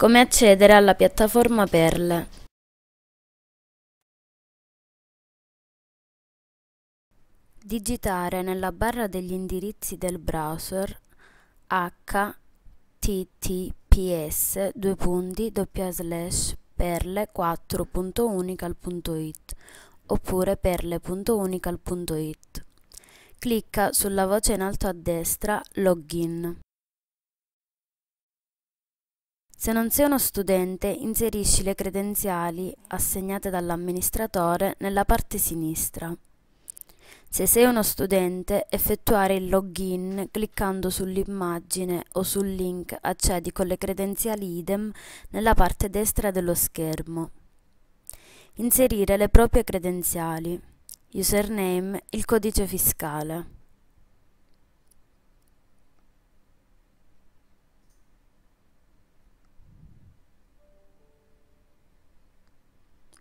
Come accedere alla piattaforma Perl. Digitare nella barra degli indirizzi del browser https perle4.unical.it oppure perle.unical.it. Clicca sulla voce in alto a destra Login. Se non sei uno studente, inserisci le credenziali assegnate dall'amministratore nella parte sinistra. Se sei uno studente, effettuare il login cliccando sull'immagine o sul link Accedi con le credenziali idem nella parte destra dello schermo. Inserire le proprie credenziali, username, il codice fiscale.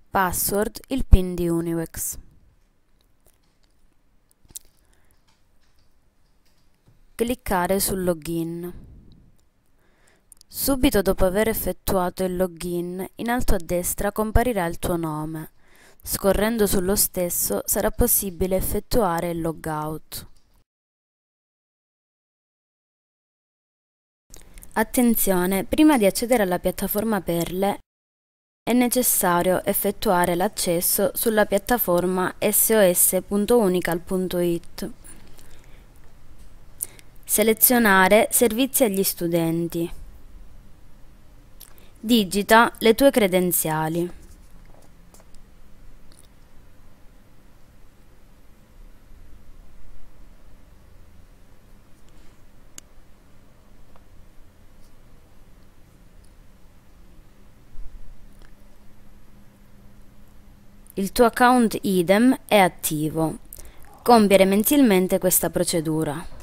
password il pin di Uniwex. Cliccare sul login. Subito dopo aver effettuato il login, in alto a destra comparirà il tuo nome. Scorrendo sullo stesso sarà possibile effettuare il logout. Attenzione, prima di accedere alla piattaforma Perle è necessario effettuare l'accesso sulla piattaforma sos.unical.it. Selezionare Servizi agli studenti. Digita le tue credenziali. il tuo account idem è attivo. Compiere mensilmente questa procedura.